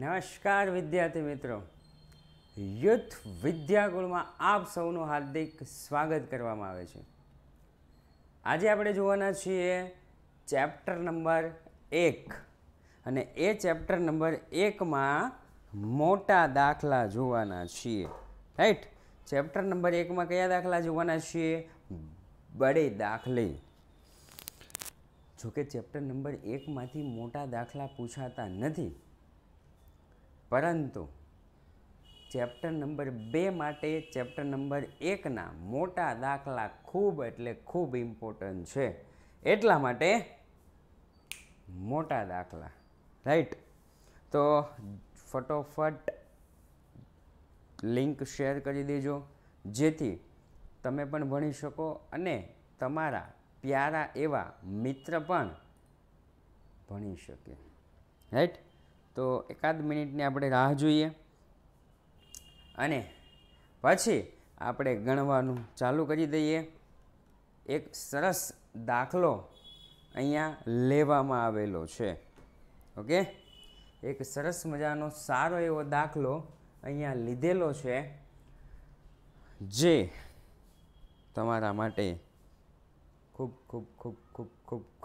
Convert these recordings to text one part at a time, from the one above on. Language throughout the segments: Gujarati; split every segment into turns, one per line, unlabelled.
નમસ્કાર વિદ્યાર્થી મિત્રો યુથ વિદ્યાકુળમાં આપ સૌનું હાર્દિક સ્વાગત કરવામાં આવે છે આજે આપણે જોવાના છીએ ચેપ્ટર નંબર એક અને એ ચેપ્ટર નંબર એકમાં મોટા દાખલા જોવાના છીએ રાઈટ ચેપ્ટર નંબર એકમાં કયા દાખલા જોવાના છીએ બડે દાખલે જોકે ચેપ્ટર નંબર એકમાંથી મોટા દાખલા પૂછાતા નથી પરંતુ ચેપ્ટર નંબર બે માટે ચેપ્ટર નંબર એકના મોટા દાખલા ખૂબ એટલે ખૂબ ઇમ્પોર્ટન્ટ છે એટલા માટે મોટા દાખલા રાઈટ તો ફટોફટ લિંક શેર કરી દેજો જેથી તમે પણ ભણી શકો અને તમારા પ્યારા એવા મિત્ર પણ ભણી શકે રાઈટ તો એકાદ મિનિટની આપણે રાહ જોઈએ અને પછી આપણે ગણવાનું ચાલુ કરી દઈએ એક સરસ દાખલો અહીંયા લેવામાં આવેલો છે ઓકે એક સરસ મજાનો સારો એવો દાખલો અહીંયા લીધેલો છે જે તમારા માટે ખૂબ ખૂબ ખૂબ ખૂબ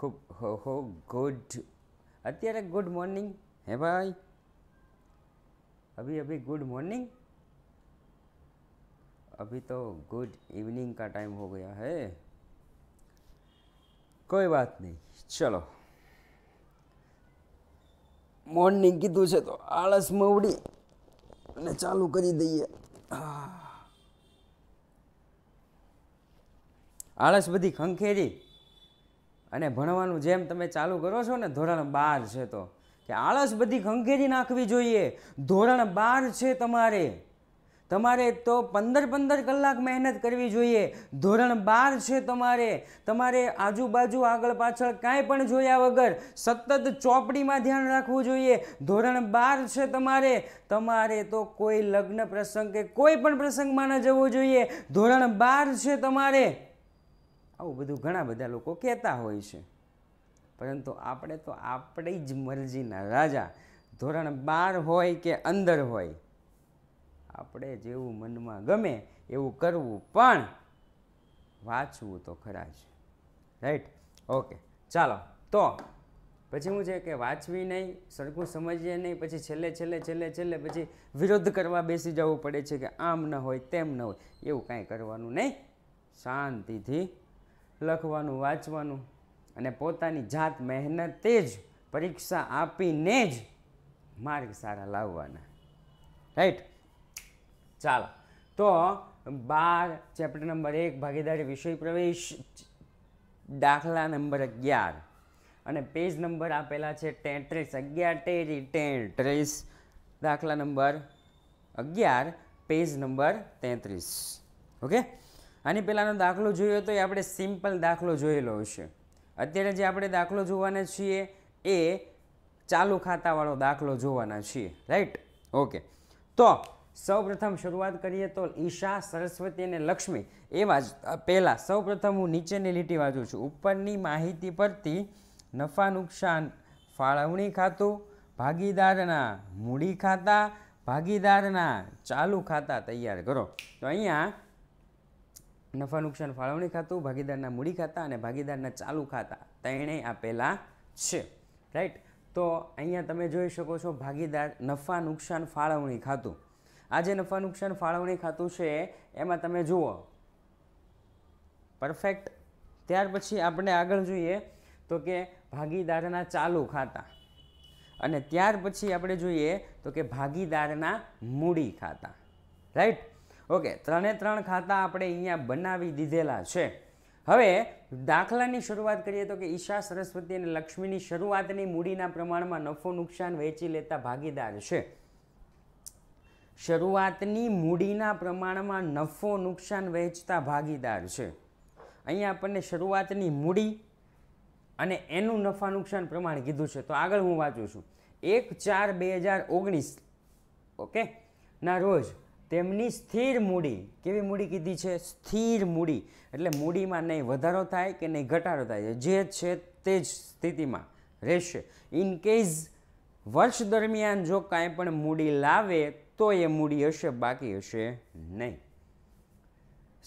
ખૂબ ખૂબ હો ગુડ અત્યારે ગુડ મોર્નિંગ હે ભાઈ અભી અભી ગુડ મોર્નિંગ અભી તો ગુડ इवनिंग કા ટાઈમ હો ગયા હે કોઈ વાત નહીં ચલો મોર્નિંગ કીધું છે તો આળસ મવડી અને ચાલુ કરી દઈએ આળસ બધી ખંખેરી અને ભણવાનું જેમ તમે ચાલુ કરો છો ને ધોરણ બાર છે તો કે આળસ બધી ખંખેરી નાખવી જોઈએ ધોરણ બાર છે તમારે તમારે તો પંદર પંદર કલાક મહેનત કરવી જોઈએ ધોરણ બાર છે તમારે તમારે આજુબાજુ આગળ પાછળ કાંઈ પણ જોયા વગર સતત ચોપડીમાં ધ્યાન રાખવું જોઈએ ધોરણ બાર છે તમારે તમારે તો કોઈ લગ્ન પ્રસંગ કે કોઈ પણ પ્રસંગમાં ન જવું જોઈએ ધોરણ બાર છે તમારે આવું બધું ઘણા બધા લોકો કહેતા હોય છે પરંતુ આપણે તો આપણી જ મરજીના રાજા ધોરણ બાર હોય કે અંદર હોય આપણે જેવું મનમાં ગમે એવું કરવું પણ વાંચવું તો ખરા જ રાઈટ ઓકે ચાલો તો પછી હું છે કે વાંચવી નહીં સરખું સમજીએ નહીં પછી છેલ્લે છેલ્લે છેલ્લે છેલ્લે પછી વિરોધ કરવા બેસી જવું પડે છે કે આમ ન હોય તેમ ન હોય એવું કાંઈ કરવાનું નહીં શાંતિથી લખવાનું વાંચવાનું અને પોતાની જાત મહેનતે જ પરીક્ષા આપીને જ માર્ગ સારા લાવવાના રાઈટ ચાલો તો બાર ચેપ્ટર નંબર એક ભાગીદારી વિષય પ્રવેશ દાખલા નંબર અગિયાર અને પેજ નંબર આપેલા છે તેત્રીસ અગિયાર તેરી તેત્રીસ દાખલા નંબર અગિયાર પેજ નંબર તેત્રીસ ઓકે આની પહેલાંનો દાખલો જોયો તો એ આપણે સિમ્પલ દાખલો જોયેલો હશે અત્યારે જે આપણે દાખલો જોવાના છીએ એ ચાલુ ખાતાવાળો દાખલો જોવાના છીએ રાઈટ ઓકે તો સૌપ્રથમ શરૂઆત કરીએ તો ઈશા સરસ્વતી અને લક્ષ્મી એવા જ પહેલાં સૌપ્રથમ હું નીચેની લીટી વાંચું છું ઉપરની માહિતી પરથી નફા નુકસાન ફાળવણી ખાતું ભાગીદારના મૂડી ખાતા ભાગીદારના ચાલુ ખાતા તૈયાર કરો તો અહીંયા નફા નુકસાન ફાળવણી ખાતું ભાગીદારના મૂડી ખાતા અને ભાગીદારના ચાલુ ખાતા તેણે આપેલા છે રાઈટ તો અહીંયા તમે જોઈ શકો છો ભાગીદાર નફા નુકસાન ફાળવણી ખાતું આ જે નફા નુકસાન ફાળવણી ખાતું છે એમાં તમે જુઓ પરફેક્ટ ત્યાર પછી આપણે આગળ જોઈએ તો કે ભાગીદારના ચાલુ ખાતા અને ત્યાર પછી આપણે જોઈએ તો કે ભાગીદારના મૂડી ખાતા રાઈટ ઓકે ત્રણે ત્રણ ખાતા આપણે અહીંયા બનાવી દીધેલા છે હવે દાખલાની શરૂઆત કરીએ તો કે ઈશા સરસ્વતી અને લક્ષ્મીની શરૂઆતની મૂડીના પ્રમાણમાં નફો નુકસાન વહેંચી લેતા ભાગીદાર છે શરૂઆતની મૂડીના પ્રમાણમાં નફો નુકસાન વહેંચતા ભાગીદાર છે અહીંયા આપણને શરૂઆતની મૂડી અને એનું નફા નુકસાન પ્રમાણ કીધું છે તો આગળ હું વાંચું છું એક ચાર બે હજાર ઓગણીસ ઓકે ના રોજ તેમની સ્થિર મૂડી કેવી મૂડી કીધી છે સ્થિર મૂડી એટલે મૂડીમાં નહીં વધારો થાય કે નહીં ઘટાડો થાય જે છે તે જ સ્થિતિમાં રહેશે ઇન કેસ વર્ષ દરમિયાન જો કાંઈ પણ મૂડી લાવે તો એ મૂડી હશે બાકી હશે નહીં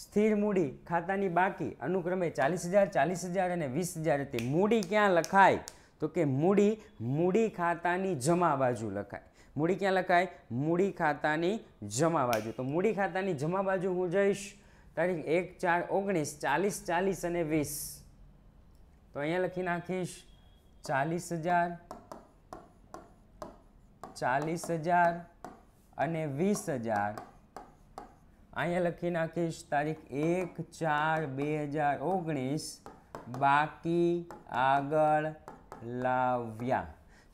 સ્થિર મૂડી ખાતાની બાકી અનુક્રમે ચાલીસ હજાર ચાલીસ હજાર અને વીસ હજાર હતી મૂડી ક્યાં લખાય તો કે મૂડી મૂડી ખાતાની જમા બાજુ લખાય મૂડી ક્યાં લખાય મૂડી ખાતાની જમા બાજુ તો મૂડી ખાતાની જમા બાજુ હું જઈશ તારીખ એક ચાર ઓગણીસ ચાલીસ ચાલીસ અને વીસ તો અહીંયા લખી નાખીશ ચાલીસ હજાર ચાલીસ હજાર અને વીસ હજાર અહીંયા લખી નાખીશ તારીખ એક ચાર બે હજાર ઓગણીસ બાકી આગળ લાવ્યા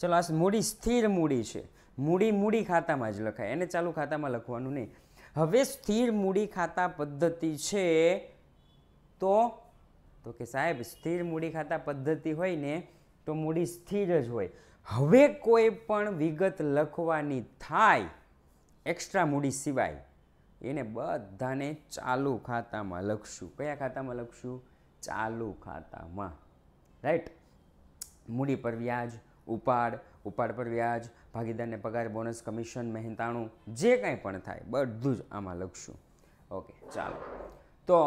ચલો આ મૂડી સ્થિર મૂડી છે મૂડી મૂડી ખાતામાં જ લખાય એને ચાલુ ખાતામાં લખવાનું નહીં હવે સ્થિર મૂડી ખાતા પદ્ધતિ છે તો તો કે સાહેબ સ્થિર મૂડી ખાતા પદ્ધતિ હોય ને તો મૂડી સ્થિર જ હોય હવે કોઈ પણ વિગત લખવાની થાય એક્સ્ટ્રા મૂડી સિવાય એને બધાને ચાલુ ખાતામાં લખશું કયા ખાતામાં લખશું ચાલુ ખાતામાં રાઈટ મૂડી પર વ્યાજ ઉપાડ ઉપાડ પર વ્યાજ ભાગીદારને પગાર બોનસ કમિશન મહેનતાણું જે કાંઈ પણ થાય બધું જ આમાં લખશું ઓકે ચાલો તો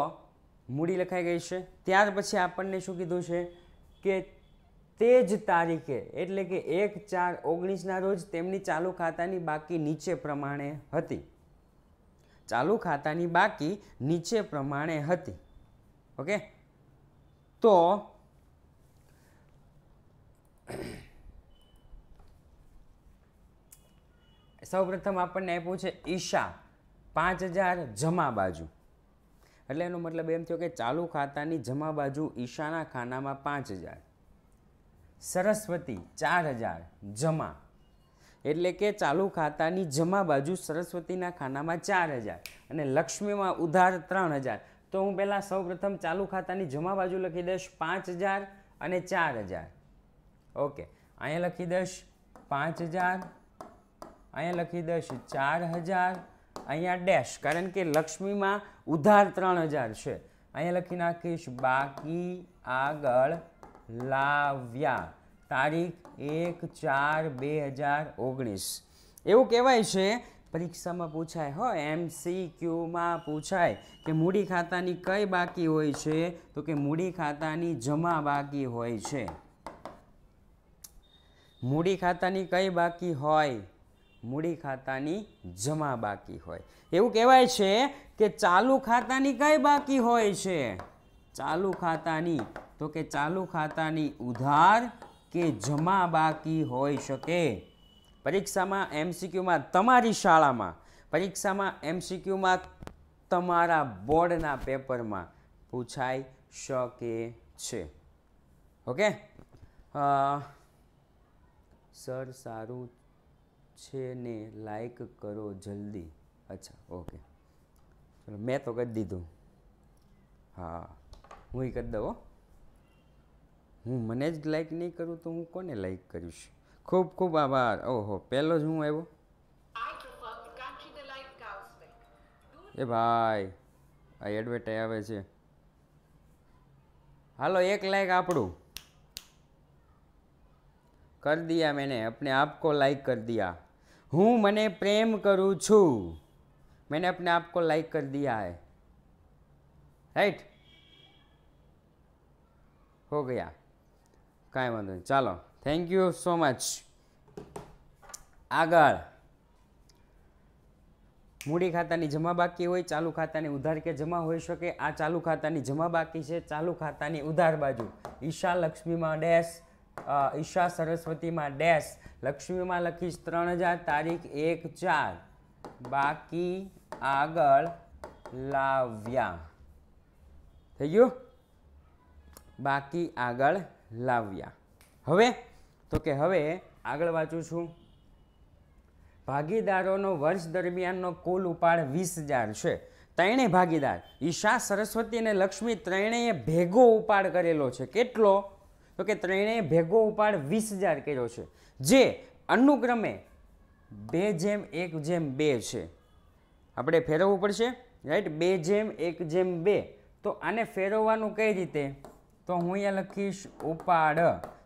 મૂડી લખાઈ ગઈ છે ત્યાર પછી આપણને શું કીધું છે કે તે જ તારીખે એટલે કે એક ચાર ઓગણીસના રોજ તેમની ચાલુ ખાતાની બાકી નીચે પ્રમાણે હતી ચાલુ ખાતાની બાકી નીચે પ્રમાણે હતી ઓકે તો સૌપ્રથમ આપણને આપ્યું છે ઈશા પાંચ હજાર જમા બાજુ એટલે એનો મતલબ એમ થયો કે ચાલુ ખાતાની જમા બાજુ ઈશાના ખાનામાં પાંચ હજાર સરસ્વતી ચાર હજાર જમા એટલે કે ચાલુ ખાતાની જમા બાજુ સરસ્વતીના ખાનામાં ચાર હજાર અને લક્ષ્મીમાં ઉધાર ત્રણ હજાર તો હું પહેલાં સૌપ્રથમ ચાલુ ખાતાની જમા બાજુ લખી દઈશ પાંચ હજાર અને ચાર હજાર ઓકે અહીંયા લખી દઈશ પાંચ હજાર અહીંયા લખી દઈશું ચાર હજાર અહીંયા ડેશ કારણ કે લક્ષ્મીમાં ઉધાર ત્રણ હજાર છે અહીંયા લખી નાખીશ બાકી આગળ લાવ્યા તારીખ એક ચાર બે હજાર ઓગણીસ એવું કહેવાય છે પરીક્ષામાં પૂછાય હો એમ સી ક્યુમાં પૂછાય કે મૂડી ખાતાની કઈ બાકી હોય છે તો કે મૂડી ખાતાની જમા બાકી હોય છે મૂડી ખાતાની કઈ બાકી હોય મૂડી ખાતાની જમા બાકી હોય એવું કહેવાય છે કે ચાલુ ખાતાની કઈ બાકી હોય છે ચાલુ ખાતાની તો કે ચાલુ ખાતાની ઉધાર કે જમા બાકી હોઈ શકે પરીક્ષામાં એમસીક્યુમાં તમારી શાળામાં પરીક્ષામાં એમસીક્યુમાં તમારા બોર્ડના પેપરમાં પૂછાઈ શકે છે ઓકે સર સારું છે ને લાઈક કરો જલ્દી અચ્છા ઓકે ચલો મેં તો કરી દીધું હા હું એ કરી દઉં હો હું મને જ લાઈક નહીં કરું તો હું કોને લાઈક કરીશ ખૂબ ખૂબ આભાર ઓહો પહેલો જ હું આવ્યો એ ભાઈ આ એડવર્ટાઈ આવે છે હાલો એક લાઈક આપણું कर दिया મેને अपने आप को लाइक कर दिया હું મને પ્રેમ કરું છું मैंने આપને आप को लाइक कर दिया है राइट हो गया કાંઈ વાંધો નહીં ચાલો થેન્ક યુ સો મચ આગળ મૂડી ખાતાની જમા બાકી હોય ચાલુ ખાતાની ઉધાર કે જમા હોઈ શકે આ ચાલુ ખાતાની જમા બાકી છે ચાલુ ખાતાની ઉધાર બાજુ ઈશા લક્ષ્મીમાં ડેશ ઈશા સરસ્વતીમાં ડેશ લક્ષ્મીમાં લખીશ ત્રણ હજાર તારીખ એક ચાર બાકી આગળ લાવ્યા થઈ ગયું બાકી આગળ લાવ્યા હવે તો કે હવે આગળ વાંચું છું ભાગીદારોનો વર્ષ દરમિયાનનો કુલ ઉપાડ વીસ હજાર છે ત્રણેય ભાગીદાર ઈશા સરસ્વતી અને લક્ષ્મી ત્રણેય ભેગો ઉપાડ કરેલો છે કેટલો તો કે ત્રણેય ભેગો ઉપાડ વીસ હજાર કર્યો છે જે અનુક્રમે બે જેમ એક જેમ બે છે આપણે ફેરવવું પડશે રાઈટ બે જેમ એક જેમ બે તો આને ફેરવવાનું કઈ રીતે તો હું અહીંયા લખીશ ઉપાડ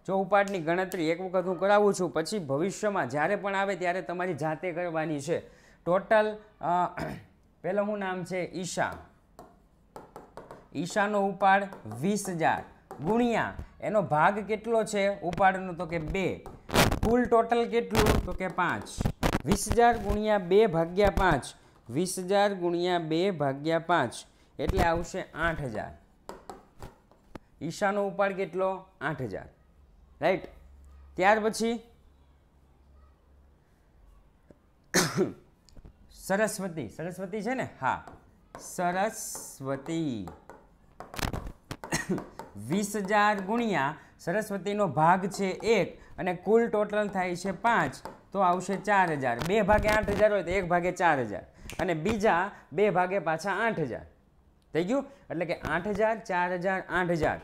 જો ઉપાડની ગણતરી એક વખત હું કરાવું છું પછી ભવિષ્યમાં જ્યારે પણ આવે ત્યારે તમારી જાતે કરવાની છે ટોટલ પહેલું હું નામ છે ઈશા ઈશાનો ઉપાડ વીસ હજાર ગુણ્યા એનો ભાગ કેટલો છે ઉપાડનો તો કે બે કુલ ટોટલ કેટલું તો કે પાંચ વીસ હજાર ગુણ્યા બે ભાગ્યા પાંચ વીસ હજાર ગુણ્યા બે ભાગ્યા પાંચ એટલે આવશે આઠ હજાર ઈશાનો ઉપાડ કેટલો આઠ હજાર રાઈટ ત્યાર પછી સરસ્વતી સરસ્વતી છે ને હા સરસ્વતી વીસ હજાર ગુણ્યા સરસ્વતીનો ભાગ છે એક અને કુલ ટોટલ થાય છે પાંચ તો આવશે ચાર હજાર બે ભાગે આઠ હજાર હોય તો એક ભાગે ચાર હજાર અને બીજા બે ભાગે પાછા આઠ હજાર થઈ ગયું એટલે કે આઠ હજાર ચાર હજાર આઠ હજાર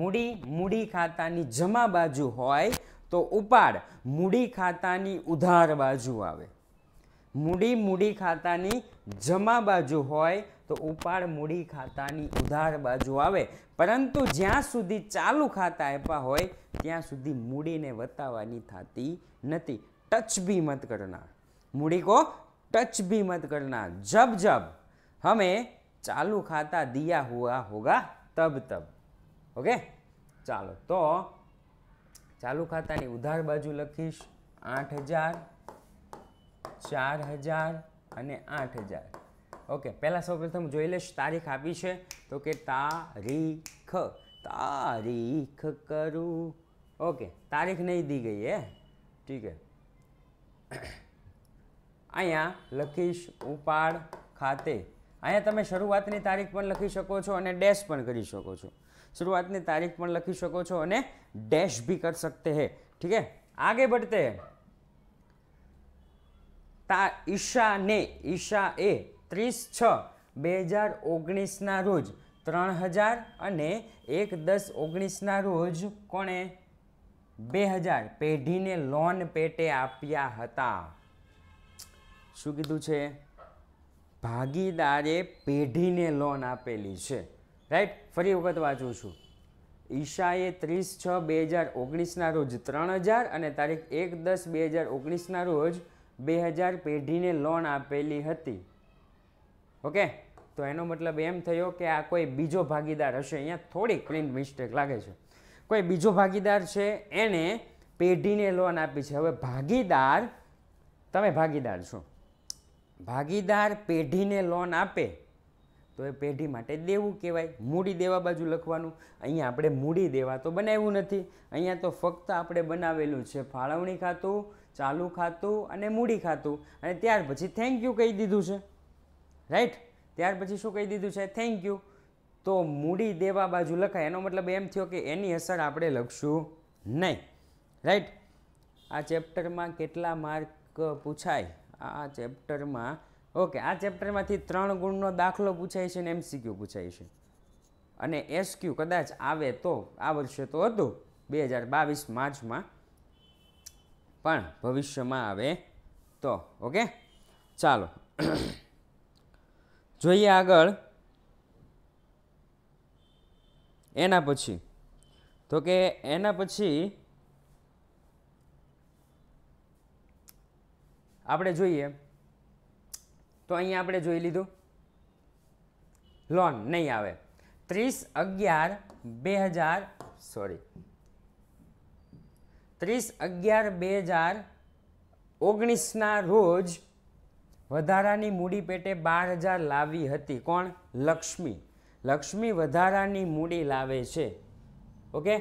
મૂડી મૂડી ખાતાની જમા બાજુ હોય તો ઉપાડ મૂડી ખાતાની ઉધાર બાજુ આવે મૂડી મૂડી ખાતાની જમા બાજુ હોય તો ઉપાડ મૂડી ખાતાની ઉધાર બાજુ આવે પરંતુ જ્યાં સુધી ચાલુ ખાતા આપ્યા હોય ત્યાં સુધી મૂડીને વતાવવાની થતી નથી ટચ બી મત કરનાર મૂડી કો ટચ બી મત કરનાર જબ જબ હમે ચાલુ ખાતા દિયા હુઆ હોગા તબ તબ ઓકે ચાલો તો ચાલુ ખાતાની ઉધાર બાજુ લખીશ આઠ હજાર ચાર હજાર અને આઠ હજાર ઓકે પહેલાં સૌપ્રથમ જોઈ લઈશ તારીખ આપી છે તો કે તારીખ તારીખ કરું ઓકે તારીખ નહીં દી ગઈ હે ઠીક અહીંયા લખીશ ઉપાડ ખાતે અહીંયા તમે શરૂઆતની તારીખ પણ લખી શકો છો અને ડેશ પણ કરી શકો છો શરૂઆતની તારીખ પણ લખી શકો છો અને ડેશ બી કર સકતે હે ઠીક આગે बढ़ते તા ता ईशा ने ईशा ત્રીસ છ બે હજાર ઓગણીસના રોજ ત્રણ હજાર અને એક દસ ઓગણીસના રોજ કોણે બે હજાર પેઢીને લોન પેટે આપ્યા હતા શું કીધું છે ભાગીદારે પેઢીને લોન આપેલી છે રાઈટ ફરી વખત વાંચું છું ઈશાએ ત્રીસ છ બે હજાર ઓગણીસના રોજ ત્રણ હજાર અને તારીખ એક દસ બે હજાર ઓગણીસના રોજ બે હજાર પેઢીને લોન આપેલી હતી ઓકે તો એનો મતલબ એમ થયો કે આ કોઈ બીજો ભાગીદાર હશે અહીંયા થોડી ક્લીન મિસ્ટેક લાગે છે કોઈ બીજો ભાગીદાર છે એને પેઢીને લોન આપી છે હવે ભાગીદાર તમે ભાગીદાર છો ભાગીદાર પેઢીને લોન આપે તો એ પેઢી માટે દેવું કહેવાય મૂડી દેવા બાજુ લખવાનું અહીંયા આપણે મૂડી દેવા તો બનાવ્યું નથી અહીંયા તો ફક્ત આપણે બનાવેલું છે ફાળવણી ખાતું ચાલુ ખાતું અને મૂડી ખાતું અને ત્યાર પછી થેન્ક યુ કહી દીધું છે રાઈટ ત્યાર પછી શું કહી દીધું છે થેન્ક યુ તો મૂડી દેવા બાજુ લખાય એનો મતલબ એમ થયો કે એની અસર આપણે લખશું નહીં રાઈટ આ ચેપ્ટરમાં કેટલા માર્ક પૂછાય આ ચેપ્ટરમાં ઓકે આ ચેપ્ટરમાંથી ત્રણ ગુણનો દાખલો પૂછાય છે ને એમસીક્યુ પૂછાય છે અને એસક્યુ કદાચ આવે તો આ વર્ષે તો હતું બે હજાર બાવીસ માર્ચમાં પણ ભવિષ્યમાં આવે તો ઓકે ચાલો જોઈએ આગળ એના પછી તો કે એના પછી આપણે જોઈએ તો અહીંયા આપણે જોઈ લીધું લોન નહીં આવે ત્રીસ અગિયાર બે હજાર સોરી ત્રીસ અગિયાર બે હજાર ઓગણીસના રોજ વધારાની મૂડી પેટે બાર હજાર લાવી હતી કોણ લક્ષ્મી લક્ષ્મી વધારાની મૂડી લાવે છે ઓકે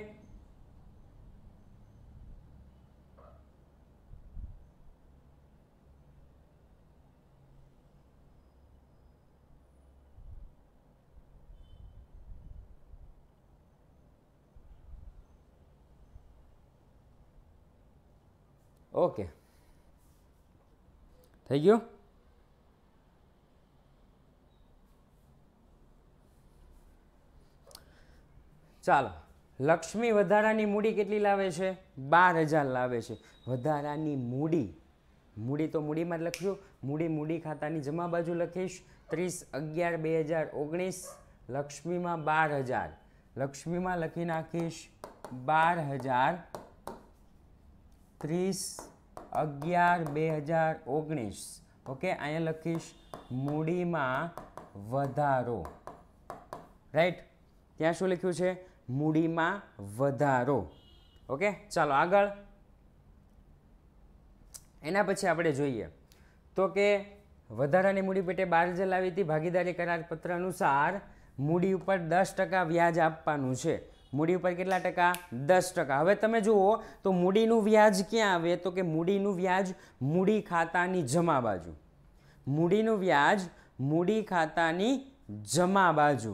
ઓકે થઈ ગયું ચાલો લક્ષ્મી વધારાની મૂડી કેટલી લાવે છે બાર હજાર લાવે છે વધારાની મૂડી મૂડી તો મૂડીમાં જ લખજો મૂડી મૂડી ખાતાની જમા બાજુ લખીશ ત્રીસ અગિયાર બે હજાર ઓગણીસ લક્ષ્મીમાં બાર હજાર લક્ષ્મીમાં લખી નાખીશ બાર હજાર ત્રીસ અગિયાર બે હજાર ઓગણીસ ઓકે અહીંયા લખીશ મૂડીમાં વધારો રાઈટ ત્યાં શું લખ્યું છે મૂડીમાં વધારો ઓકે ચાલો આગળ એના પછી આપણે જોઈએ તો કે વધારાની મૂડી પેટે બારજે લાવી હતી ભાગીદારી કરારપત્ર અનુસાર મૂડી ઉપર દસ ટકા વ્યાજ આપવાનું છે મૂડી ઉપર કેટલા ટકા દસ ટકા હવે તમે જુઓ તો મૂડીનું વ્યાજ ક્યાં આવે તો કે મૂડીનું વ્યાજ મૂડી ખાતાની જમા બાજુ મૂડીનું વ્યાજ મૂડી ખાતાની જમા બાજુ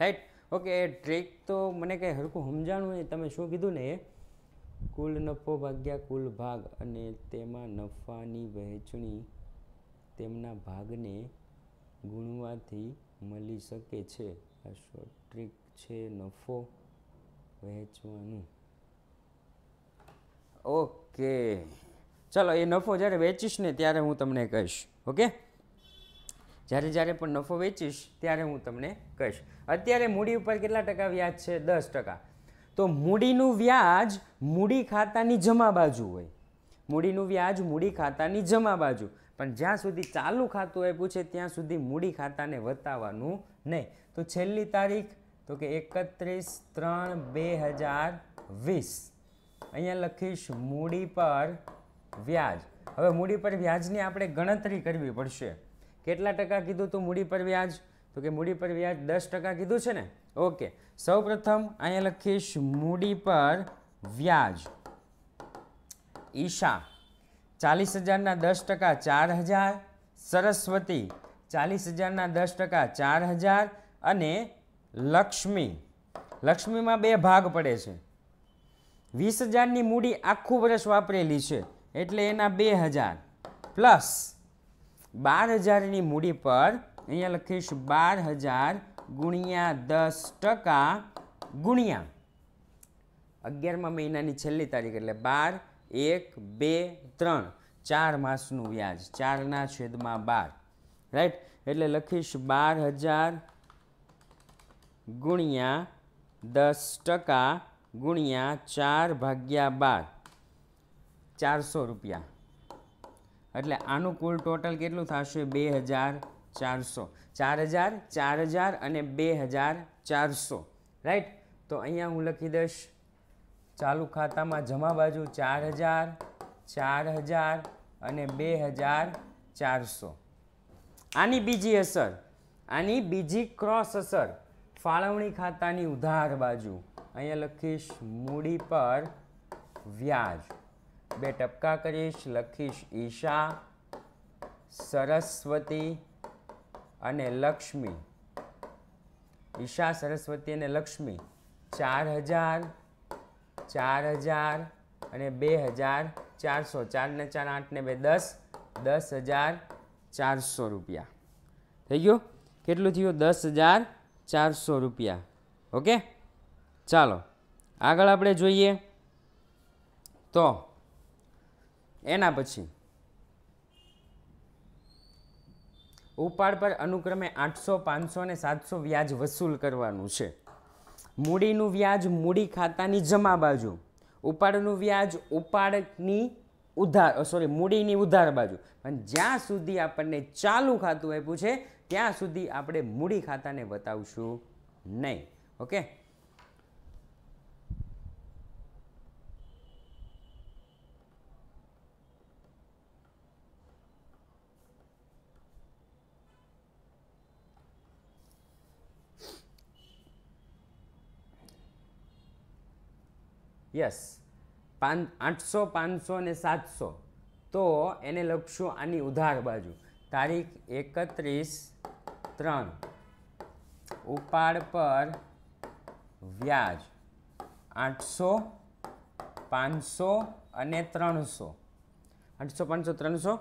રાઈટ ઓકે ટ્રીક તો મને કંઈ હરખું સમજાણું નહીં તમે શું કીધું ને કુલ નફો ભાગ્યા કુલ ભાગ અને તેમાં નફાની વહેંચણી તેમના ભાગને ગુણવાથી મળી શકે છે આ શોર્ટ ટ્રીક છે નફો વહેંચવાનું ઓકે ચલો એ નફો જ્યારે વેચીશ ને ત્યારે હું તમને કહીશ ઓકે જ્યારે જ્યારે પણ નફો વેચીશ ત્યારે હું તમને કહીશ અત્યારે મૂડી ઉપર કેટલા ટકા વ્યાજ છે દસ ટકા તો મૂડીનું વ્યાજ મૂડી ખાતાની જમા બાજુ હોય મૂડીનું વ્યાજ મૂડી ખાતાની જમા બાજુ પણ જ્યાં સુધી ચાલુ ખાતું આપ્યું છે ત્યાં સુધી મૂડી ખાતાને વતાવવાનું નહીં તો છેલ્લી તારીખ તો કે એકત્રીસ ત્રણ બે હજાર વીસ અહીંયા લખીશ મૂડી પર વ્યાજ હવે મૂડી પર વ્યાજની આપણે ગણતરી કરવી પડશે કેટલા ટકા કીધું તું મૂડી પર વ્યાજ તો કે મૂડી પર વ્યાજ દસ ટકા કીધું છે ને ઓકે સૌ પ્રથમ અહીંયા લખીશ મૂડી પર વ્યાજ ઈશા ચાલીસ હજારના દસ ટકા ચાર હજાર સરસ્વતી ચાલીસ હજારના દસ ટકા ચાર હજાર અને લક્ષ્મી લક્ષ્મીમાં બે ભાગ પડે છે વીસ હજારની મૂડી આખું વર્ષ વાપરેલી છે એટલે એના બે હજાર પ્લસ બાર હજારની મૂડી પર અહીંયા લખીશ બાર હજાર ગુણ્યા દસ ટકા ગુણ્યા અગિયારમા મહિનાની છેલ્લી તારીખ એટલે બાર એક બે ત્રણ ચાર માસનું વ્યાજ ચારના છેદમાં બાર રાઈટ એટલે લખીશ બાર હજાર ગુણ્યા દસ ટકા ગુણ્યા ચાર ભાગ્યા બાર ચારસો રૂપિયા એટલે આનું કુલ ટોટલ કેટલું થશે બે હજાર ચારસો ચાર હજાર ચાર હજાર અને બે હજાર ચારસો રાઈટ તો અહીંયા હું લખી દઈશ ચાલુ ખાતામાં જમા બાજુ ચાર હજાર ચાર હજાર અને બે હજાર ચારસો આની બીજી અસર આની બીજી ક્રોસ અસર ફાળવણી ખાતાની ઉધાર બાજુ અહીંયા લખીશ મૂડી પર વ્યાજ બે ટપકા કરીશ લખીશ ઈશા સરસ્વતી અને લક્ષ્મી ઈશા સરસ્વતી અને લક્ષ્મી ચાર હજાર ચાર હજાર અને બે હજાર ચારસો ચારને ચાર આઠને બે દસ દસ હજાર ચારસો રૂપિયા થઈ ગયું કેટલું થયું દસ હજાર ચારસો રૂપિયા ઓકે ચાલો આગળ આપણે જોઈએ તો એના પછી ઉપાડ પર અનુક્રમે આઠસો પાંચસો અને સાતસો વ્યાજ વસૂલ કરવાનું છે મૂડીનું વ્યાજ મૂડી ખાતાની જમા બાજુ ઉપાડનું વ્યાજ ઉપાડની ઉધાર સોરી મૂડીની ઉધાર બાજુ પણ જ્યાં સુધી આપણને ચાલુ ખાતું આપ્યું છે ત્યાં સુધી આપણે મૂડી ખાતાને બતાવશું નહીં ઓકે યસ પાન આઠસો પાંચસો ને સાતસો તો એને લખશું આની ઉધાર બાજુ તારીખ એકત્રીસ ત્રણ ઉપાડ પર વ્યાજ આઠસો પાંચસો અને ત્રણસો આઠસો પાંચસો ત્રણસો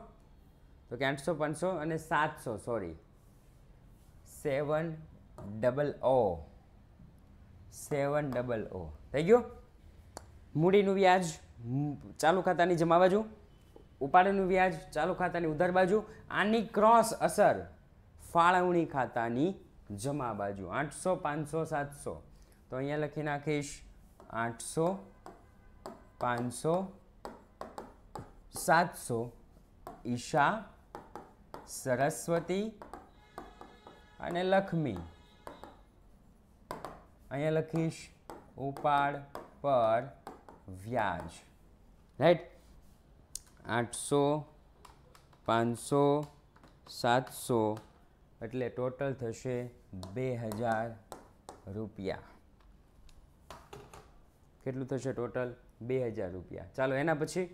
તો કે આઠસો પાંચસો અને સાતસો sorry seven double O seven double O થઈ ગયું મૂડીનું વ્યાજ ચાલુ ખાતાની જમા બાજુ ઉપાડનું વ્યાજ ચાલુ ખાતાની ઉધાર બાજુ આની ક્રોસ અસર ફાળવણી ખાતાની જમા બાજુ આઠસો પાંચસો સાતસો તો અહીંયા લખી નાખીશ આઠસો પાંચસો સાતસો ઈશા સરસ્વતી અને લક્ષ્મી અહીંયા લખીશ ઉપાડ પર વ્યાજ રાઈટ આઠસો પાંચસો સાતસો એટલે ટોટલ થશે બે હજાર રૂપિયા કેટલું થશે ટોટલ બે હજાર રૂપિયા ચાલો એના પછી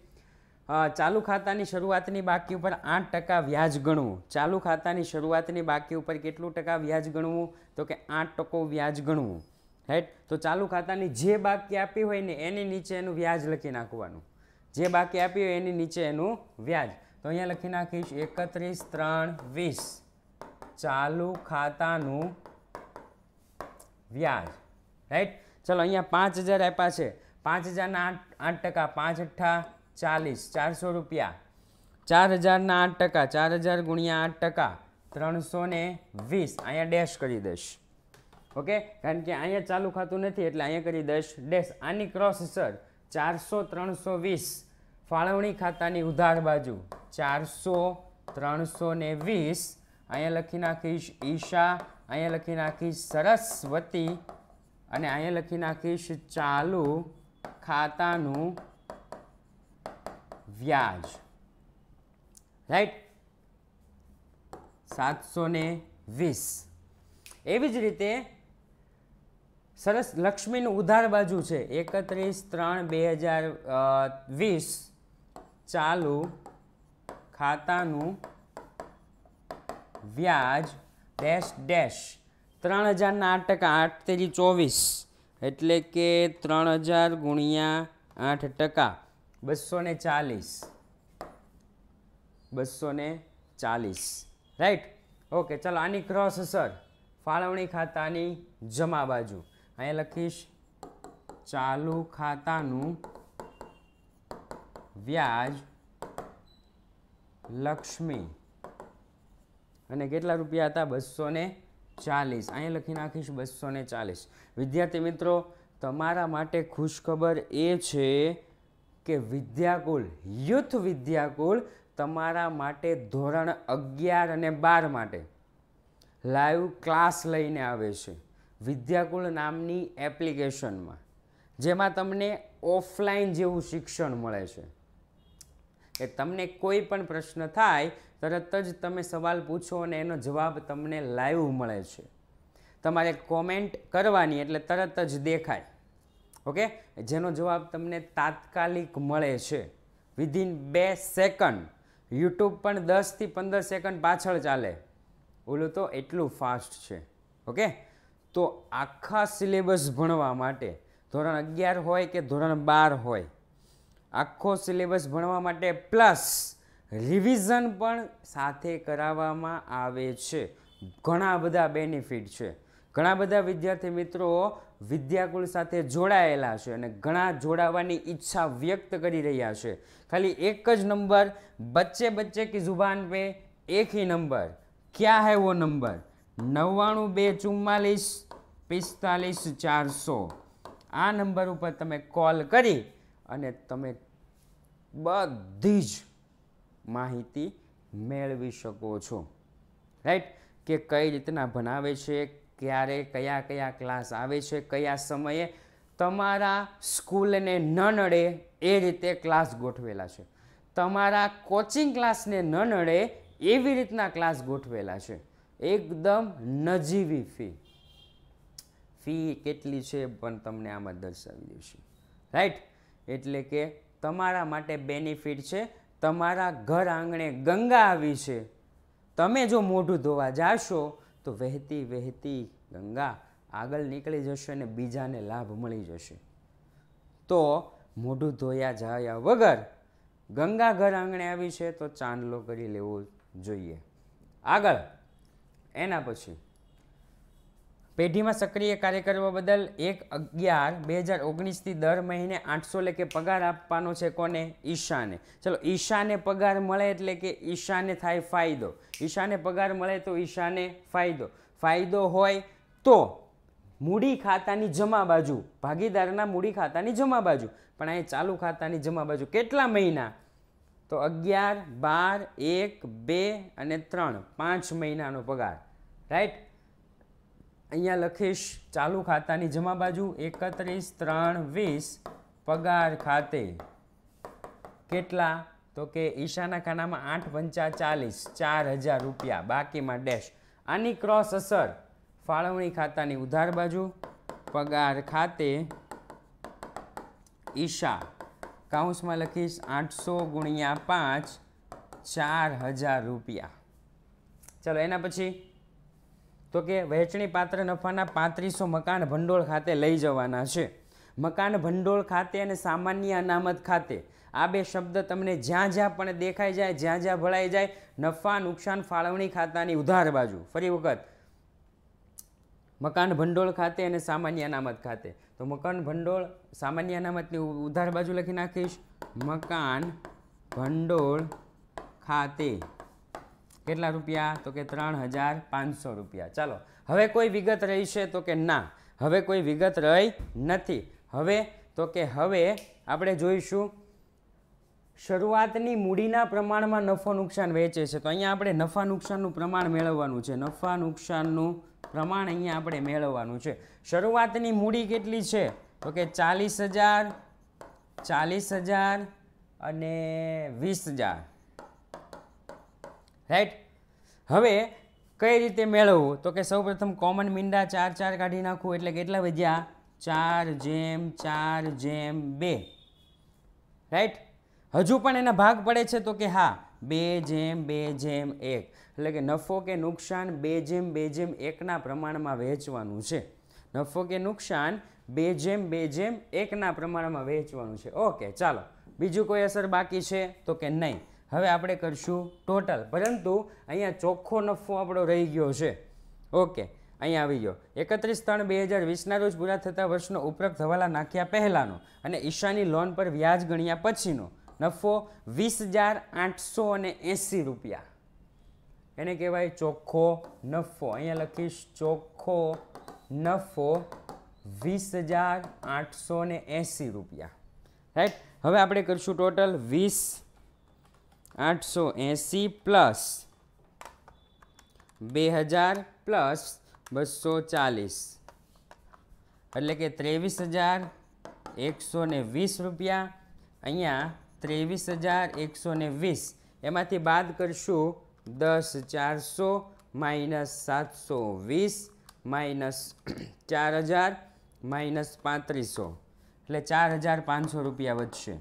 ચાલુ ખાતાની શરૂઆતની બાકી ઉપર આઠ ટકા વ્યાજ ગણવું ચાલુ ખાતાની શરૂઆતની બાકી ઉપર કેટલું ટકા વ્યાજ ગણવું તો કે આઠ ટકો વ્યાજ ગણવું રાઈટ તો ચાલુ ખાતાની જે બાકી આપી હોય ને એની નીચે એનું વ્યાજ લખી નાખવાનું જે બાકી આપી હોય એની નીચે એનું વ્યાજ તો અહીંયા લખી નાખીશ એકત્રીસ ત્રણ વીસ ચાલુ ખાતાનું વ્યાજ રાઈટ ચલો અહીંયા પાંચ હજાર આપ્યા છે પાંચ હજારના આઠ આઠ ટકા પાંચ અઠ્ઠા ચાલીસ ચારસો રૂપિયા ચાર હજારના આઠ ટકા ચાર હજાર ગુણ્યા આઠ ટકા ત્રણસો વીસ અહીંયા ડેશ કરી દઈશ ઓકે કારણ કે અહીંયા ચાલુ ખાતું નથી એટલે અહીંયા કરી દઈશ ડેશ આની ક્રોસ સર ચારસો ત્રણસો વીસ ફાળવણી ખાતાની ઉધાર બાજુ ચારસો ત્રણસો ને વીસ અહીંયા લખી નાખીશ ઈશા અહીંયા લખી નાખીશ સરસ્વતી અને અહીંયા લખી નાખીશ ચાલુ ખાતાનું વ્યાજ રાઈટ સાતસો ને વીસ એવી જ રીતે સરસ લક્ષ્મીનું ઉધાર બાજુ છે એકત્રીસ ત્રણ બે હજાર વીસ ચાલુ ખાતાનું વ્યાજ ડેશ ડેશ ત્રણ હજારના આઠ ટકા આઠ તેરી ચોવીસ એટલે કે ત્રણ હજાર ગુણ્યા આઠ ટકા બસો ને ચાલીસ બસો ને ચાલીસ રાઈટ ઓકે ચાલો આની ક્રોસ સર ફાળવણી ખાતાની જમા બાજુ અહીં લખીશ ચાલુ ખાતાનું વ્યાજ લક્ષ્મી અને કેટલા રૂપિયા હતા બસો ને ચાલીસ અહીંયા લખી નાખીશ બસો ને ચાલીસ વિદ્યાર્થી મિત્રો તમારા માટે ખુશખબર એ છે કે વિદ્યાકુલ યુથ વિદ્યાકુલ તમારા માટે ધોરણ અગિયાર અને બાર માટે લાઈવ ક્લાસ લઈને આવે છે વિદ્યાકુળ નામની એપ્લિકેશનમાં જેમાં તમને ઓફલાઈન જેવું શિક્ષણ મળે છે કે તમને કોઈ પણ પ્રશ્ન થાય તરત જ તમે સવાલ પૂછો અને એનો જવાબ તમને લાઈવ મળે છે તમારે કોમેન્ટ કરવાની એટલે તરત જ દેખાય ઓકે જેનો જવાબ તમને તાત્કાલિક મળે છે વિધિન બે સેકન્ડ યુટ્યુબ પણ દસથી પંદર સેકન્ડ પાછળ ચાલે ઓલું તો એટલું ફાસ્ટ છે ઓકે તો આખા સિલેબસ ભણવા માટે ધોરણ અગિયાર હોય કે ધોરણ બાર હોય આખો સિલેબસ ભણવા માટે પ્લસ રિવિઝન પણ સાથે કરાવવામાં આવે છે ઘણા બધા બેનિફિટ છે ઘણા બધા વિદ્યાર્થી મિત્રો વિદ્યાકુલ સાથે જોડાયેલા છે અને ઘણા જોડાવાની ઈચ્છા વ્યક્ત કરી રહ્યા છે ખાલી એક જ નંબર બચ્ચે બચ્ચે કી જુબાન પે એક હી નંબર ક્યાં હૈ વો નંબર નવ્વાણું બે ચુમ્માલીસ પિસ્તાલીસ ચારસો આ નંબર ઉપર તમે કોલ કરી અને તમે બધી જ માહિતી મેળવી શકો છો રાઈટ કે કઈ રીતના ભણાવે છે ક્યારે કયા કયા ક્લાસ આવે છે કયા સમયે તમારા સ્કૂલને ન નડે એ રીતે ક્લાસ ગોઠવેલા છે તમારા કોચિંગ ક્લાસને ન નડે એવી રીતના ક્લાસ ગોઠવેલા છે એકદમ નજીવી ફી ફી કેટલી છે પણ તમને આમાં દર્શાવી દઈશું રાઈટ એટલે કે તમારા માટે બેનિફિટ છે તમારા ઘર આંગણે ગંગા આવી છે તમે જો મોઢું ધોવા જાશો તો વહેતી વહેતી ગંગા આગળ નીકળી જશે અને બીજાને લાભ મળી જશે તો મોઢું ધોયા જાયા વગર ગંગા ઘર આંગણે આવી છે તો ચાંદલો કરી લેવો જોઈએ આગળ એના પછી પેઢીમાં સક્રિય કાર્ય કરવા બદલ એક અગિયાર બે હજાર ઓગણીસથી દર મહિને આઠસો લેખે પગાર આપવાનો છે કોને ઈશાને ચલો ઈશાને પગાર મળે એટલે કે ઈશાને થાય ફાયદો ઈશાને પગાર મળે તો ઈશાને ફાયદો ફાયદો હોય તો મૂડી ખાતાની જમા બાજુ ભાગીદારના મૂડી ખાતાની જમા બાજુ પણ અહીં ચાલુ ખાતાની જમા બાજુ કેટલા મહિના તો અગિયાર બાર એક બે અને ત્રણ પાંચ મહિનાનો પગાર રાઈટ અહીંયા લખીશ ચાલુ ખાતાની જમા બાજુ એકત્રીસ ત્રણ વીસ પગાર ખાતે કેટલા તો કે ઈશાના ખાનામાં આઠ પંચા ચાલીસ ચાર હજાર રૂપિયા બાકીમાં ડેશ આની ક્રોસ અસર ફાળવણી ખાતાની ઉધાર બાજુ પગાર ખાતે ઈશા કાઉન્સમાં લખીશ આઠસો ગુણ્યા પાંચ ચાર હજાર રૂપિયા ચલો એના પછી તો કે વહેંચણી પાત્ર નફાના પાંત્રીસો મકાન ભંડોળ ખાતે લઈ જવાના છે મકાન ભંડોળ ખાતે અને સામાન્ય અનામત ખાતે આ બે શબ્દ તમને જ્યાં જ્યાં પણ દેખાઈ જાય જ્યાં જ્યાં ભળાઈ જાય નફા નુકસાન ફાળવણી ખાતાની ઉધાર બાજુ ફરી વખત મકાન ભંડોળ ખાતે અને સામાન્ય અનામત ખાતે તો મકાન ભંડોળ સામાન્ય અનામતની ઉધાર બાજુ લખી નાખીશ મકાન ભંડોળ ખાતે કેટલા રૂપિયા તો કે ત્રણ હજાર પાંચસો રૂપિયા ચાલો હવે કોઈ વિગત રહી છે તો કે ના હવે કોઈ વિગત રહી નથી હવે તો કે હવે આપણે જોઈશું શરૂઆતની મૂડીના પ્રમાણમાં નફો નુકસાન વહેંચે છે તો અહીંયા આપણે નફા નુકસાનનું પ્રમાણ મેળવવાનું છે નફા નુકસાનનું પ્રમાણ અહીંયા આપણે મેળવવાનું છે શરૂઆતની મૂડી કેટલી છે તો કે ચાલીસ હજાર ચાલીસ હજાર અને વીસ હજાર રાઈટ હવે કઈ રીતે મેળવવું તો કે સૌપ્રથમ કોમન મીંડા ચાર ચાર કાઢી નાખવું એટલે કેટલા વધ્યા ચાર જેમ ચાર જેમ બે રાઈટ હજુ પણ એના ભાગ પડે છે તો કે હા બે જેમ બે જેમ એક એટલે કે નફો કે નુકસાન બે જેમ બે જેમ એકના પ્રમાણમાં વહેંચવાનું છે નફો કે નુકસાન બે જેમ બે જેમ એકના પ્રમાણમાં વહેંચવાનું છે ઓકે ચાલો બીજું કોઈ અસર બાકી છે તો કે નહીં હવે આપણે કરશું ટોટલ પરંતુ અહીંયા ચોખ્ખો નફો આપણો રહી ગયો છે ઓકે અહીંયા આવી ગયો એકત્રીસ ત્રણ બે હજાર વીસના રોજ પૂરા થતા વર્ષનો ઉપરોક્ત હવાલા નાખ્યા પહેલાંનો અને ઈશાની લોન પર વ્યાજ ગણ્યા પછીનો નફો વીસ હજાર આઠસો અને એંસી રૂપિયા એને કહેવાય ચોખ્ખો નફો અહીંયા લખીશ ચોખ્ખો નફો વીસ હજાર આઠસો ને એંસી રૂપિયા રાઈટ હવે આપણે કરીશું ટોટલ વીસ આઠસો એંસી પ્લસ બે હજાર પ્લસ બસો ચાલીસ એટલે કે ત્રેવીસ હજાર એકસો ને વીસ રૂપિયા અહીંયા ત્રેવીસ હજાર એકસો ને વીસ એમાંથી બાદ કરશું દસ ચારસો માઇનસ સાતસો વીસ માઇનસ ચાર હજાર માઇનસ પાંત્રીસો એટલે ચાર હજાર પાંચસો રૂપિયા વધશે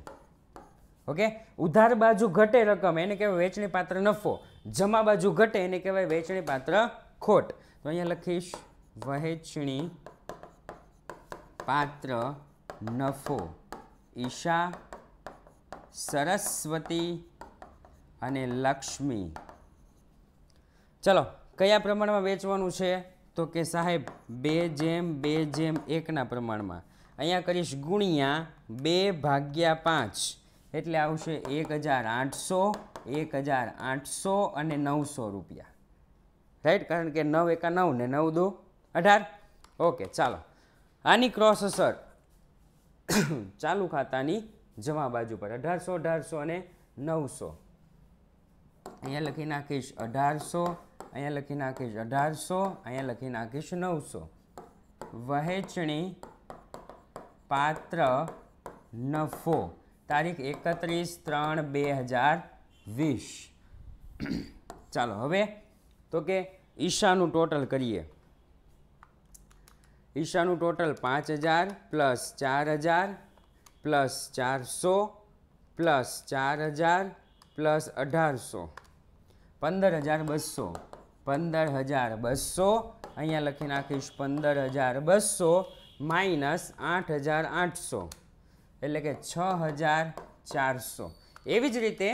ઓકે ઉધાર બાજુ ઘટે રકમ એને કહેવાય વેચણી પાત્ર નફો જમા બાજુ ઘટે એને કહેવાય વેચણી પાત્ર ખોટ તો અહીંયા લખીશ વહેંચણી પાત્ર નફો ઈશા સરસ્વતી અને લક્ષ્મી ચલો કયા પ્રમાણમાં વેચવાનું છે તો કે સાહેબ બે જેમ બે જેમ એકના પ્રમાણમાં અહીંયા કરીશ ગુણ્યા બે ભાગ્યા પાંચ એટલે આવશે એક હજાર આઠસો એક હજાર આઠસો અને નવસો રૂપિયા રાઈટ કારણ કે નવ એકા નવ ને નવ દો અઢાર ઓકે ચાલો આની ક્રોસ અસર ચાલુ ખાતાની જમા બાજુ પર અઢારસો અઢારસો અને નવસો અહીંયા લખી નાખીશ અઢારસો અહીંયા લખી નાખીશ અઢારસો અહીંયા લખી નાખીશ નવસો વહેંચણી પાત્ર નફો તારીખ એકત્રીસ ત્રણ બે હજાર વીસ ચાલો હવે તો કે ઈશાનું ટોટલ કરીએ ઈશાનું ટોટલ પાંચ હજાર પ્લસ ચાર હજાર પ્લસ ચારસો પ્લસ ચાર હજાર પ્લસ અઢારસો પંદર હજાર બસો પંદર હજાર બસો અહીંયા લખી નાખીશ પંદર હજાર બસો માઇનસ આઠ હજાર આઠસો એટલે કે છ હજાર ચારસો એવી જ રીતે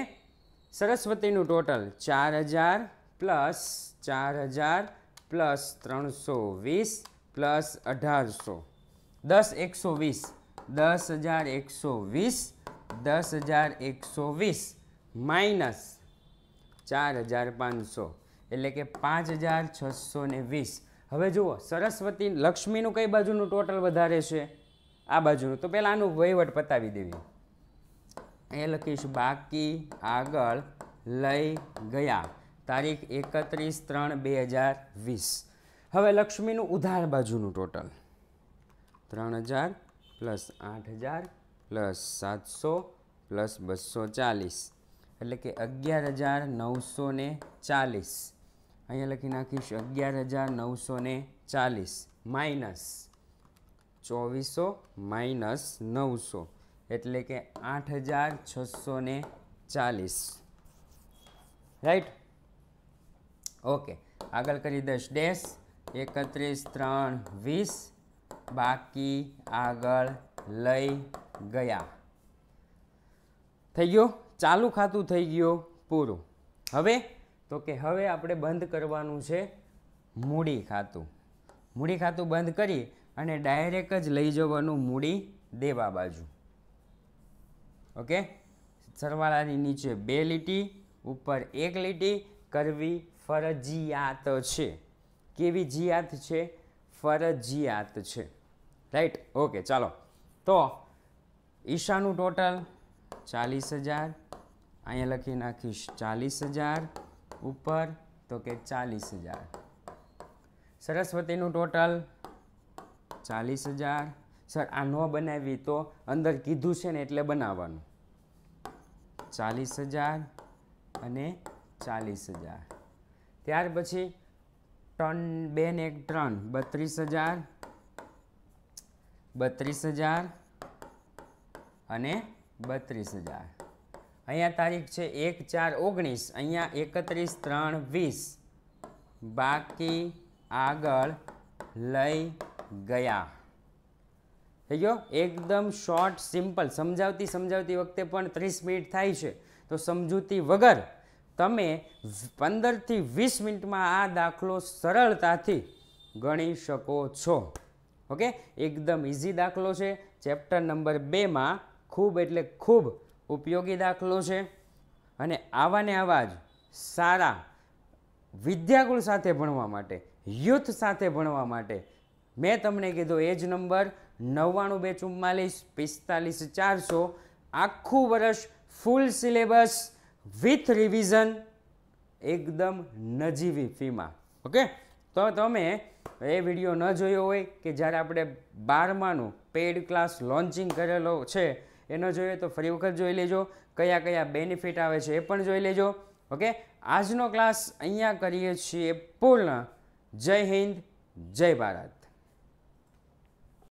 સરસ્વતીનું ટોટલ ચાર હજાર પ્લસ ચાર હજાર પ્લસ ત્રણસો વીસ પ્લસ અઢારસો દસ એકસો વીસ દસ હજાર એકસો વીસ દસ હજાર એકસો વીસ માઇનસ ચાર હજાર પાંચસો એટલે કે પાંચ હજાર છસો ને વીસ હવે જુઓ સરસ્વતી લક્ષ્મીનું કઈ બાજુનું ટોટલ વધારે છે આ બાજુનું તો પહેલાં આનું વહીવટ પતાવી દેવી એ લખીશ બાકી આગળ લઈ ગયા તારીખ એકત્રીસ ત્રણ બે હજાર વીસ હવે લક્ષ્મીનું ઉધાર બાજુનું ટોટલ ત્રણ હજાર પ્લસ આઠ હજાર પ્લસ સાતસો પ્લસ બસો ચાલીસ એટલે કે અગિયાર હજાર નવસો ને ચાલીસ અહીંયા લખી નાખીશ અગિયાર હજાર નવસો ને ચાલીસ માઇનસ ચોવીસો માઇનસ નવસો એટલે કે આઠ હજાર છસો ને ચાલીસ રાઈટ ઓકે આગળ કરી દઈશ ડેસ એકત્રીસ ત્રણ વીસ બાકી આગળ લઈ ગયા થઈ ગયું ચાલુ ખાતું થઈ ગયું પૂરું હવે તો કે હવે આપણે બંધ કરવાનું છે મૂડી ખાતું મૂડી ખાતું બંધ કરી અને ડાયરેક્ટ જ લઈ જવાનું મૂડી દેવા બાજુ ઓકે સરવાળાની નીચે બે લીટી ઉપર એક લીટી કરવી ફરજિયાત છે કેવી જિયાત છે ફરજિયાત છે રાઈટ ઓકે ચાલો તો ઈશાનું ટોટલ ચાલીસ હજાર અહીંયા લખી નાખીશ ચાલીસ હજાર ઉપર તો કે ચાલીસ હજાર સરસ્વતીનું ટોટલ ચાલીસ હજાર સર આ ન બનાવી તો અંદર કીધું છે ને એટલે બનાવવાનું ચાલીસ હજાર અને ચાલીસ હજાર ત્યાર પછી ત્રણ બે ને એક ત્રણ બત્રીસ હજાર બત્રીસ હજાર અને બત્રીસ હજાર અહીંયા તારીખ છે એક ચાર ઓગણીસ અહીંયા એકત્રીસ ત્રણ વીસ બાકી આગળ લઈ ગયા થઈ ગયો એકદમ શોર્ટ સિમ્પલ સમજાવતી સમજાવતી વખતે પણ ત્રીસ મિનિટ થાય છે તો સમજૂતી વગર તમે પંદરથી વીસ મિનિટમાં આ દાખલો સરળતાથી ગણી શકો છો ઓકે એકદમ ઇઝી દાખલો છે ચેપ્ટર નંબર બેમાં ખૂબ એટલે ખૂબ ઉપયોગી દાખલો છે અને આવાને ને આવા જ સારા વિદ્યાકુળ સાથે ભણવા માટે યુથ સાથે ભણવા માટે મેં તમને કીધું એ જ નંબર નવ્વાણું બે ચુમ્માલીસ પિસ્તાલીસ ચારસો આખું વર્ષ ફૂલ સિલેબસ વિથ રિવિઝન એકદમ નજીવી ફીમાં ઓકે તો તમે એ વિડીયો ન જોયો હોય કે જ્યારે આપણે બારમાનું પેઇડ ક્લાસ લોન્ચિંગ કરેલો છે એ ન જોઈએ તો ફરી વખત જોઈ લેજો કયા કયા બેનિફિટ આવે છે એ પણ જોઈ લેજો ઓકે આજનો ક્લાસ અહીંયા કરીએ છીએ પૂર્ણ જય હિન્દ જય ભારત